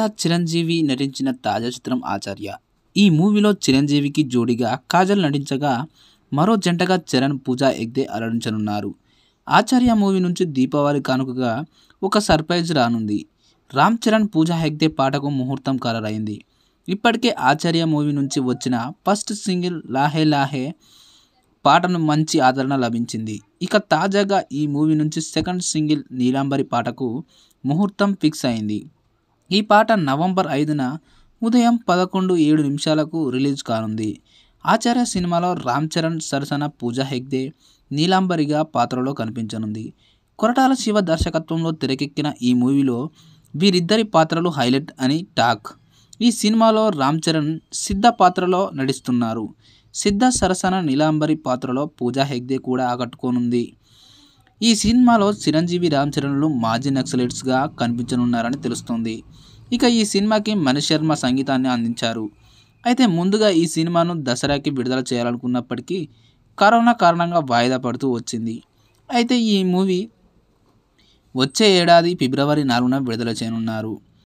star Chiranjeevi నటించిన తాజా చిత్రం ఆచార్య ఈ మూవీలో చిరంజీవికి జోడీగా కాజల్ నటించగా మరో జంటగా చరణ్ పూజ ఎగ్దే అలరించనున్నారు ఆచార్య మూవీ నుంచి దీపావళి కానుకగా ఒక సర్ప్రైజ్ రానుంది రామ్ చరణ్ పూజా హెగ్దే పాటకు ముహూర్తం ఖరారైంది ఇప్పటికే ఆచార్య మూవీ నుంచి వచ్చిన ఫస్ట్ సింగిల్ లాహే లాహే పాటను మంచి ఆదరణ లభించింది ఇక తాజాగా ఈ మూవీ నుంచి సెకండ్ సింగిల్ నీలాంబరి పాటకు ముహూర్తం ఫిక్స్ అయింది ఈ పాట నవంబర్ ఐదున ఉదయం పదకొండు ఏడు నిమిషాలకు రిలీజ్ కానుంది ఆచార్య సినిమాలో రామ్ చరణ్ సరసన పూజా హెగ్దే నీలాంబరిగా పాత్రలో కనిపించనుంది కొరటాల శివ దర్శకత్వంలో తెరకెక్కిన ఈ మూవీలో వీరిద్దరి పాత్రలు హైలైట్ అని టాక్ ఈ సినిమాలో రామ్ చరణ్ సిద్ధ పాత్రలో నటిస్తున్నారు సిద్ధ సరసన నీలాంబరి పాత్రలో పూజా హెగ్దే కూడా ఆకట్టుకోనుంది ఈ సినిమాలో చిరంజీవి రామ్ చరణ్లు మాజీ నక్సలైట్స్గా కనిపించనున్నారని తెలుస్తుంది ఇక ఈ సినిమాకి మనీష్ శర్మ సంగీతాన్ని అందించారు అయితే ముందుగా ఈ సినిమాను దసరాకి విడుదల చేయాలనుకున్నప్పటికీ కరోనా కారణంగా వాయిదా పడుతూ వచ్చింది అయితే ఈ మూవీ వచ్చే ఏడాది ఫిబ్రవరి నాలుగున విడుదల చేయనున్నారు